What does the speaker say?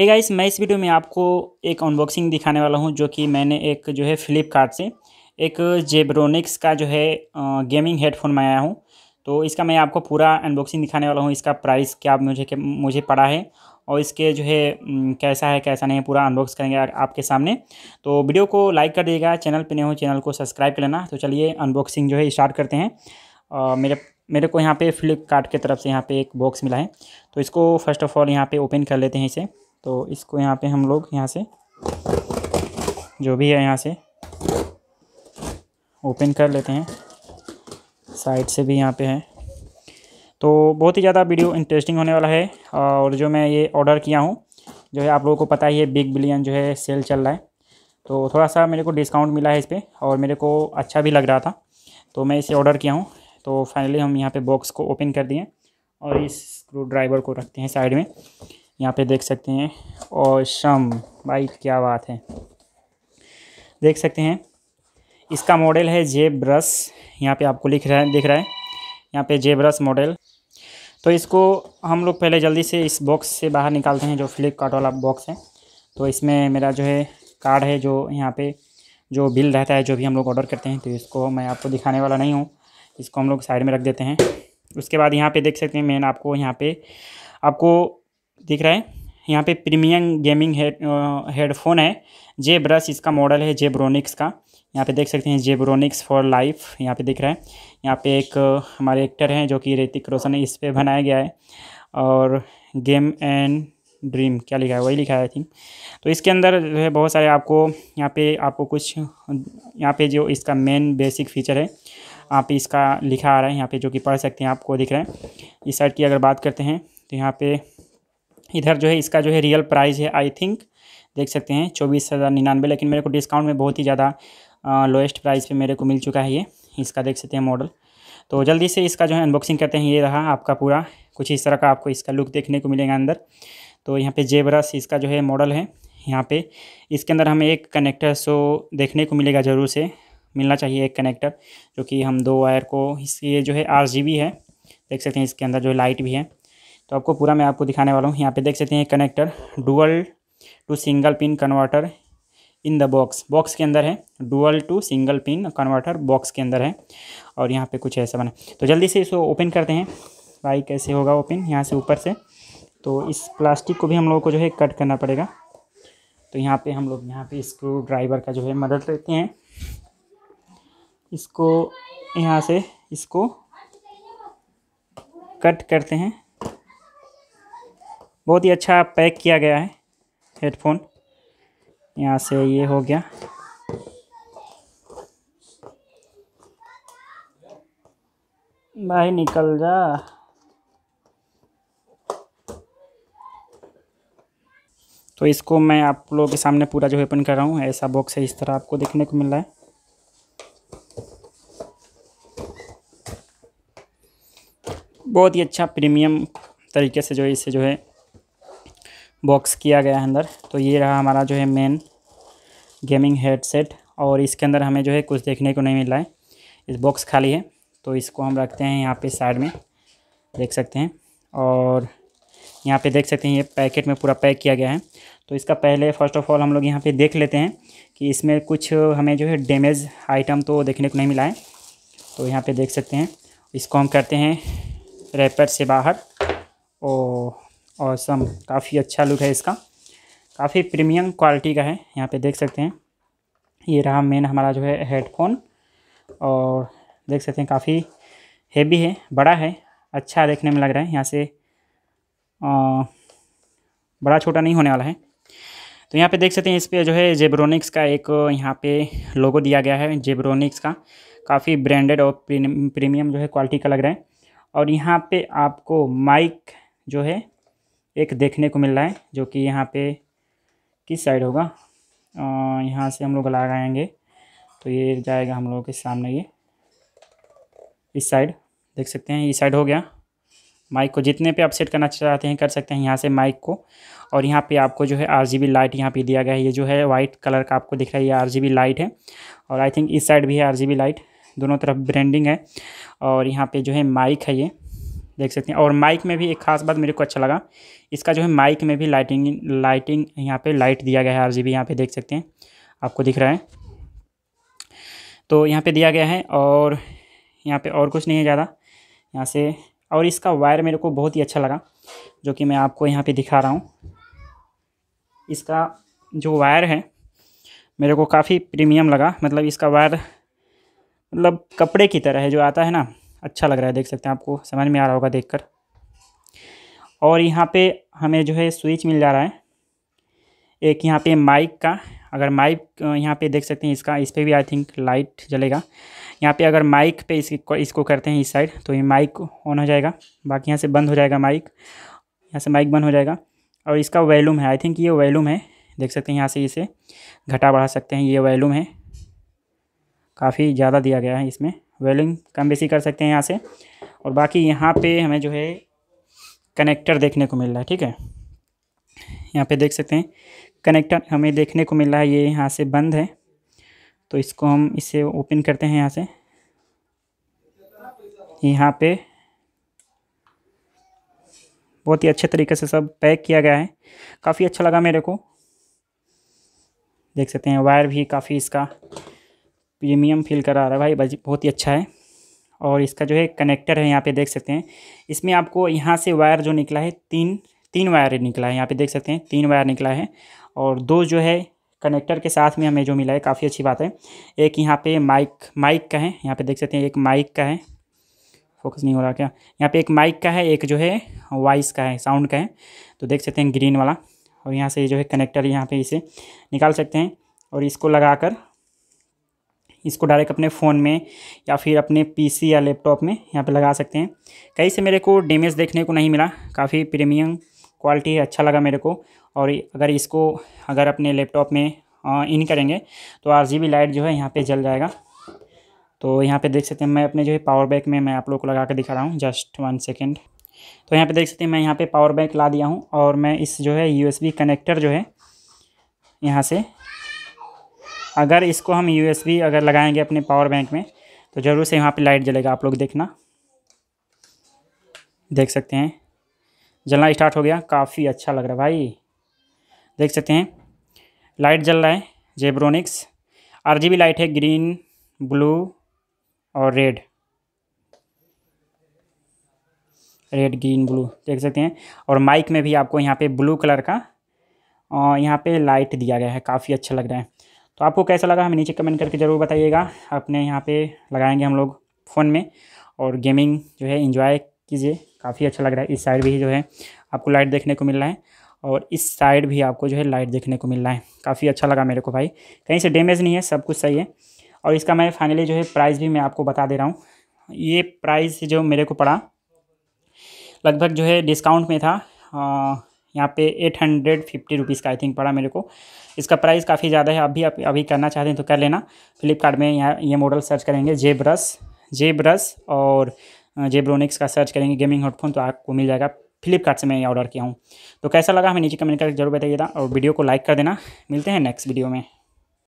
हे hey guys मैं इस video में आपको एक अनबॉक्सिंग दिखाने वाला हूँ जो कि मैंने एक जो है फ्लिपकार्ट से एक जेब्रोनिक्स का जो है गेमिंग हेडफोन मंगाया हूँ तो इसका मैं आपको पूरा अनबॉक्सिंग दिखाने वाला हूँ इसका प्राइस क्या मुझे मुझे पड़ा है और इसके जो है कैसा है कैसा नहीं है पूरा अनबॉक्स करेंगे आपके सामने तो वीडियो को लाइक कर दिएगा चैनल पर नहीं हो चैनल को सब्सक्राइब कर लेना तो चलिए अनबॉक्सिंग जो है स्टार्ट करते हैं और मेरे मेरे को यहाँ पर फ्लिपकार्ट की तरफ से यहाँ पर एक बॉक्स मिला है तो इसको फर्स्ट ऑफ ऑल यहाँ पर ओपन कर लेते हैं इसे तो इसको यहाँ पे हम लोग यहाँ से जो भी है यहाँ से ओपन कर लेते हैं साइड से भी यहाँ पे है तो बहुत ही ज़्यादा वीडियो इंटरेस्टिंग होने वाला है और जो मैं ये ऑर्डर किया हूँ जो है आप लोगों को पता ही है बिग बिलियन जो है सेल चल रहा है तो थोड़ा सा मेरे को डिस्काउंट मिला है इस पर और मेरे को अच्छा भी लग रहा था तो मैं इसे ऑर्डर किया हूँ तो फाइनली हम यहाँ पे बॉक्स को ओपन कर दिए और इस स्क्रू ड्राइवर को रखते हैं साइड में यहाँ पे देख सकते हैं और शम भाई क्या बात है देख सकते हैं इसका मॉडल है जे ब्रश यहाँ पे आपको लिख रहा है दिख रहा है यहाँ पे जे ब्रश मॉडल तो इसको हम लोग पहले जल्दी से इस बॉक्स से बाहर निकालते हैं जो फ्लिपकार्ट वाला बॉक्स है तो इसमें मेरा जो है कार्ड है जो यहाँ पे जो बिल रहता है जो भी हम लोग ऑर्डर करते हैं तो इसको मैं आपको दिखाने वाला नहीं हूँ इसको हम लोग साइड में रख देते हैं उसके बाद यहाँ पे देख सकते हैं मैंने आपको यहाँ पे आपको दिख रहा है यहाँ पे प्रीमियम गेमिंग हेड हेडफोन है जे ब्रश इसका मॉडल है जेब्रोनिक्स का यहाँ पे देख सकते हैं जेब्रोनिक्स फॉर लाइफ यहाँ पे दिख रहा है यहाँ पे एक हमारे एक्टर हैं जो कि ऋतिक रोशन है इस पर बनाया गया है और गेम एंड ड्रीम क्या लिखा है वही लिखा है आई थिंक तो इसके अंदर जो है बहुत सारे आपको यहाँ पे आपको कुछ यहाँ पे जो इसका मेन बेसिक फीचर है आप इसका लिखा आ रहा है यहाँ पे जो कि पढ़ सकते हैं आपको दिख रहा है इस साइड की अगर बात करते हैं तो यहाँ पे इधर जो है इसका जो है रियल प्राइस है आई थिंक देख सकते हैं चौबीस हज़ार निन्यानवे लेकिन मेरे को डिस्काउंट में बहुत ही ज़्यादा लोएस्ट प्राइस पे मेरे को मिल चुका है ये इसका देख सकते हैं मॉडल तो जल्दी से इसका जो है अनबॉक्सिंग करते हैं ये रहा आपका पूरा कुछ इस तरह का आपको इसका लुक देखने को मिलेगा अंदर तो यहाँ पे जेबरस इसका जो है मॉडल है यहाँ पर इसके अंदर हमें एक कनेक्टर सो देखने को मिलेगा ज़रूर से मिलना चाहिए एक कनेक्टर जो कि हम दो वायर को इसके जो है आर है देख सकते हैं इसके अंदर जो लाइट भी है तो आपको पूरा मैं आपको दिखाने वाला हूँ यहाँ पे देख सकते हैं connector dual to single pin converter in the box box के अंदर है dual to single pin converter box के अंदर है और यहाँ पे कुछ ऐसा बना तो जल्दी से इसको ओपन करते हैं भाई कैसे होगा ओपन यहाँ से ऊपर से तो इस प्लास्टिक को भी हम लोगों को जो है कट करना पड़ेगा तो यहाँ पे हम लोग यहाँ पे स्क्रू ड्राइवर का जो है मदद लेते हैं इसको यहाँ से इसको कट करते हैं बहुत ही अच्छा पैक किया गया है हेडफोन यहाँ से ये हो गया भाई निकल जा तो इसको मैं आप लोगों के सामने पूरा जो ओपन कर रहा हूँ ऐसा बॉक्स है इस तरह आपको देखने को मिल रहा है बहुत ही अच्छा प्रीमियम तरीके से जो इसे जो है बॉक्स किया गया है अंदर तो ये रहा हमारा जो है मेन गेमिंग हेडसेट और इसके अंदर हमें जो है कुछ देखने को नहीं मिल रहा है इस बॉक्स खाली है तो इसको हम रखते हैं यहाँ पे साइड में देख सकते हैं और यहाँ पे देख सकते हैं ये पैकेट में पूरा पैक किया गया है तो इसका पहले फ़र्स्ट ऑफ़ ऑल हम लोग यहाँ पे देख लेते हैं कि इसमें कुछ हमें जो है डैमेज आइटम तो देखने को नहीं मिला है तो यहाँ पे देख सकते हैं इसको हम करते हैं रैपर से बाहर और और सम काफ़ी अच्छा लुक है इसका काफ़ी प्रीमियम क्वालिटी का है यहाँ पे देख सकते हैं ये रहा मेन हमारा जो है हेडफोन और देख सकते हैं काफ़ी हेवी है बड़ा है अच्छा देखने में लग रहा है यहाँ से आ, बड़ा छोटा नहीं होने वाला है तो यहाँ पे देख सकते हैं इस पर जो है जेब्रोनिक्स का एक यहाँ पे लोगो दिया गया है जेब्रोनिक्स का काफ़ी ब्रांडेड और प्रीमियम जो है क्वालिटी का लग रहा है और यहाँ पे आपको माइक जो है एक देखने को मिल रहा है जो कि यहाँ पे किस साइड होगा यहाँ से हम लोग लगाएंगे तो ये जाएगा हम लोगों के सामने ये इस साइड देख सकते हैं ये साइड हो गया माइक को जितने पे आप सेट करना चाहते हैं कर सकते हैं यहाँ से माइक को और यहाँ पे आपको जो है आरजीबी लाइट यहाँ पे दिया गया है ये जो है वाइट कलर का आपको दिख रहा है ये आरजीबी लाइट है और आई थिंक इस साइड भी है आरजीबी लाइट दोनों तरफ ब्रांडिंग है और यहाँ पे जो है माइक है ये देख सकते हैं और माइक में भी एक खास बात मेरे को अच्छा लगा इसका जो है माइक में भी लाइटिंग लाइटिंग यहाँ पे लाइट दिया गया है आर जी यहाँ पर देख सकते हैं आपको दिख रहा है तो यहाँ पे दिया गया है और यहाँ पे और कुछ नहीं है ज़्यादा यहाँ से और इसका वायर मेरे को बहुत ही अच्छा लगा जो कि मैं आपको यहाँ पर दिखा रहा हूँ इसका जो वायर है मेरे को काफ़ी प्रीमियम लगा मतलब इसका वायर मतलब कपड़े की तरह है जो आता है ना अच्छा लग रहा है देख सकते हैं आपको समझ में आ रहा होगा देखकर और यहाँ पे हमें जो है स्विच मिल जा रहा है एक यहाँ पे माइक का अगर माइक यहाँ पे देख सकते हैं इसका इस पर भी आई थिंक लाइट जलेगा यहाँ पे अगर माइक पे इसको इसको करते हैं इस साइड तो ये माइक ऑन हो जाएगा बाकी यहाँ से बंद हो जाएगा माइक यहाँ से माइक बंद हो जाएगा और इसका वैल्यूम है आई थिंक ये वैल्यूम है देख सकते हैं यहाँ से इसे घटा बढ़ा सकते हैं ये वैल्यूम है काफ़ी ज़्यादा दिया गया है इसमें वेलिंग कम बेसी कर सकते हैं यहाँ से और बाकी यहाँ पे हमें जो है कनेक्टर देखने को मिल रहा है ठीक है यहाँ पे देख सकते हैं कनेक्टर हमें देखने को मिल रहा है ये यहाँ से बंद है तो इसको हम इसे ओपन करते हैं यहाँ से यहाँ पे बहुत ही अच्छे तरीके से सब पैक किया गया है काफ़ी अच्छा लगा मेरे को देख सकते हैं वायर भी काफ़ी इसका प्रीमियम फील करा रहा है भाई बहुत ही अच्छा है और इसका जो है कनेक्टर है यहाँ पे देख सकते हैं इसमें आपको यहाँ से वायर जो निकला है तीन तीन वायर निकला है यहाँ पे देख सकते हैं तीन वायर निकला है और दो जो है कनेक्टर के साथ में हमें जो मिला है काफ़ी अच्छी बात है एक यहाँ पे माइक माइक का है यहाँ पे देख सकते हैं एक माइक का है फोकस नहीं हो रहा क्या यहाँ पे एक माइक का है एक जो है वॉइस का है साउंड का है तो देख सकते हैं ग्रीन वाला और यहाँ से जो है कनेक्टर यहाँ पर इसे निकाल सकते हैं और इसको लगा इसको डायरेक्ट अपने फ़ोन में या फिर अपने पीसी या लैपटॉप में यहाँ पे लगा सकते हैं कहीं से मेरे को डैमेज देखने को नहीं मिला काफ़ी प्रीमियम क्वालिटी अच्छा लगा मेरे को और अगर इसको अगर अपने लैपटॉप में इन करेंगे तो आर लाइट जो है यहाँ पर जल जाएगा तो यहाँ पर देख सकते हैं मैं अपने जो है पावर बैंक में मैं आप लोग को लगा कर दिखा रहा हूँ जस्ट वन सेकेंड तो यहाँ पे देख सकते हैं मैं यहाँ पे पावर बैंक ला दिया हूँ और मैं इस जो है यूएसबी कनेक्टर जो है यहाँ से अगर इसको हम यू अगर लगाएंगे अपने पावर बैंक में तो ज़रूर से यहाँ पे लाइट जलेगा आप लोग देखना देख सकते हैं जलना स्टार्ट हो गया काफ़ी अच्छा लग रहा है भाई देख सकते हैं लाइट जल रहा है जेब्रोनिक्स आर लाइट है ग्रीन ब्लू और रेड रेड ग्रीन ब्लू देख सकते हैं और माइक में भी आपको यहाँ पे ब्लू कलर का और यहाँ पे लाइट दिया गया है काफ़ी अच्छा लग रहा है तो आपको कैसा लगा हमें नीचे कमेंट करके ज़रूर बताइएगा अपने यहाँ पे लगाएंगे हम लोग फ़ोन में और गेमिंग जो है इन्जॉय कीजिए काफ़ी अच्छा लग रहा है इस साइड भी जो है आपको लाइट देखने को मिल रहा है और इस साइड भी आपको जो है लाइट देखने को मिल रहा है काफ़ी अच्छा लगा मेरे को भाई कहीं से डैमेज नहीं है सब कुछ सही है और इसका मैं फाइनली जो है प्राइस भी मैं आपको बता दे रहा हूँ ये प्राइस जो मेरे को पड़ा लगभग जो है डिस्काउंट में था यहाँ पे एट हंड्रेड फिफ्टी रुपीज़ का आई थिंक पड़ा मेरे को इसका प्राइस काफ़ी ज़्यादा है अभी आप अभी करना चाहते हैं तो कर लेना फ्लिपकार्ट में यहाँ ये मॉडल सर्च करेंगे जे ब्रश जे ब्रश और जेब्रोनिक्स का सर्च करेंगे गेमिंग हेडफोन तो आपको मिल जाएगा फ्लिपकार्ट से मैं ऑर्डर किया हूँ तो कैसा लगा हमें नीचे कमेंट करके जरूर बताइएगा और वीडियो को लाइक कर देना मिलते हैं नेक्स्ट वीडियो में